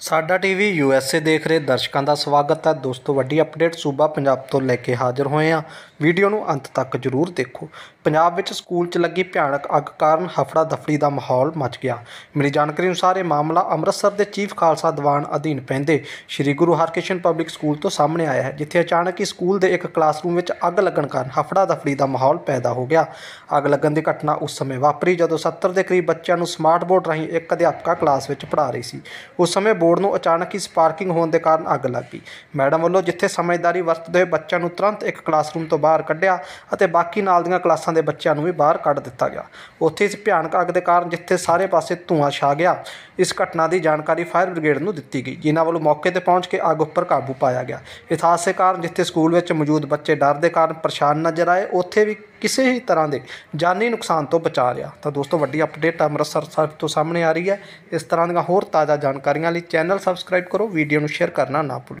ਸਾਡਾ TV USA ਦੇਖ ਰਹੇ ਦਰਸ਼ਕਾਂ ਦਾ ਸਵਾਗਤ ਹੈ ਦੋਸਤੋ ਵੱਡੀ ਅਪਡੇਟ ਸੂਬਾ ਪੰਜਾਬ ਤੋਂ ਲੈ ਕੇ ਹਾਜ਼ਰ ਹੋਏ ਆ ਵੀਡੀਓ ਨੂੰ ਅੰਤ ਤੱਕ ਜ਼ਰੂਰ ਦੇਖੋ ਪੰਜਾਬ ਵਿੱਚ ਸਕੂਲ 'ਚ ਲੱਗੀ ਭਿਆਨਕ ਅੱਗ ਕਾਰਨ ਹਫੜਾ ਦਫੜੀ ਦਾ ਮਾਹੌਲ ਮਚ ਗਿਆ ਮੇਰੀ ਜਾਣਕਾਰੀ ਅਨੁਸਾਰ ਇਹ ਮਾਮਲਾ ਅੰਮ੍ਰਿਤਸਰ ਦੇ ਚੀਫ ਖਾਲਸਾ ਦੀਵਾਨ ਅਧੀਨ ਪੈਂਦੇ ਸ੍ਰੀ ਗੁਰੂ ਹਰਕ੍ਰਿਸ਼ਨ ਪਬਲਿਕ ਸਕੂਲ ਤੋਂ ਸਾਹਮਣੇ ਆਇਆ ਹੈ ਜਿੱਥੇ ਅਚਾਨਕ ਹੀ ਸਕੂਲ ਦੇ ਇੱਕ ਕਲਾਸਰੂਮ ਵਿੱਚ ਅੱਗ ਲੱਗਣ ਕਾਰਨ ਹਫੜਾ ਦਫੜੀ ਦਾ ਮਾਹੌਲ ਪੈਦਾ ਹੋ ਗਿਆ ਅੱਗ ਲੱਗਣ ਦੀ ਘਟਨਾ ਉਸ ਸਮੇਂ ਵਾਪਰੀ ਜਦੋਂ 70 ਦੇ ਕਰੀਬ ਬੱਚਿਆਂ ਨੂੰ ਸਮਾਰਟ ਬੋਰਡ ਰਾਹੀਂ ਇੱਕ ਅਧਿਆਪਕਾ ਕਲਾਸ ਵਿੱਚ ਪੜ੍ਹਾ ਰਹੀ ਸੀ ਉਸ ਸਮੇਂ ਬੋਰਡ ਨੂੰ ਅਚਾਨਕ ਹੀ ਸਪਾਰਕਿੰਗ ਹੋਣ ਦੇ ਕਾਰਨ ਅੱਗ ਲੱਗ ਗਈ ਮੈਡਮ ਵੱਲੋਂ ਜਿੱਥੇ ਸਮਝਦਾਰੀ ਵਰਤਦੇ ਹੋਏ ਬੱਚਿਆਂ ਨੂੰ ਤੁਰੰਤ ਇੱਕ ਕਲਾਸਰੂਮ ਤੋਂ ਬਾਹਰ ਕੱਢਿਆ ਅਤੇ ਬਾਕੀ ਨਾਲ ਦੀਆਂ ਕਲਾਸਾਂ ਦੇ ਬੱਚਿਆਂ ਨੂੰ ਵੀ ਬਾਹਰ ਕੱਢ ਦਿੱਤਾ ਗਿਆ ਉੱਥੇ ਇਸ ਭਿਆਨਕ ਅੱਗ ਦੇ ਕਾਰਨ ਜਿੱਥੇ ਸਾਰੇ ਪਾਸੇ ਧੂੰਆਂ ਛਾ ਗਿਆ ਇਸ ਘਟਨਾ ਦੀ ਜਾਣਕਾਰੀ ਫਾਇਰ ਬ੍ਰਿਗੇਡ ਨੂੰ ਦਿੱਤੀ ਗਈ ਜਿਨ੍ਹਾਂ ਵੱਲੋਂ ਮੌਕੇ ਤੇ ਪਹੁੰਚ ਕੇ ਅੱਗ ਉੱਪਰ ਕਾਬੂ ਪਾਇਆ ਗਿਆ ਇਸ ਹਾਦਸੇ ਕਾਰਨ ਜਿੱਥੇ ਸਕੂਲ ਵਿੱਚ ਮੌਜੂਦ ਬੱਚੇ ਡਰ ਦੇ ਕਾਰਨ ਪਰੇਸ਼ਾਨ ਨਜ਼ਰ ਆਏ ਉੱਥੇ ਵੀ ਕਿਸੇ ਵੀ ਤਰ੍ਹਾਂ ਦੇ ਜਾਨੀ ਨੁਕਸਾਨ ਤੋਂ ਬਚਾ ਲਿਆ ਤਾਂ ਦੋਸਤੋ ਵੱਡੀ ਅਪਡੇਟ ਅੰਮ੍ਰਿਤਸਰ ਸਾਹਿਬ ਤੋਂ ਸਾਹਮਣੇ ਆ ਰਹੀ ਹੈ ਇਸ ਤਰ੍ਹਾਂ ਦੀਆਂ ਹੋਰ ਤਾਜ਼ਾ ਜਾਣਕਾਰੀਆਂ ਲਈ ਚੈਨਲ ਸਬਸਕ੍ਰਾਈਬ ਕਰੋ ਵੀਡੀਓ ਨੂੰ ਸ਼ੇਅਰ ਕਰਨਾ ਨਾ ਭੁੱਲੋ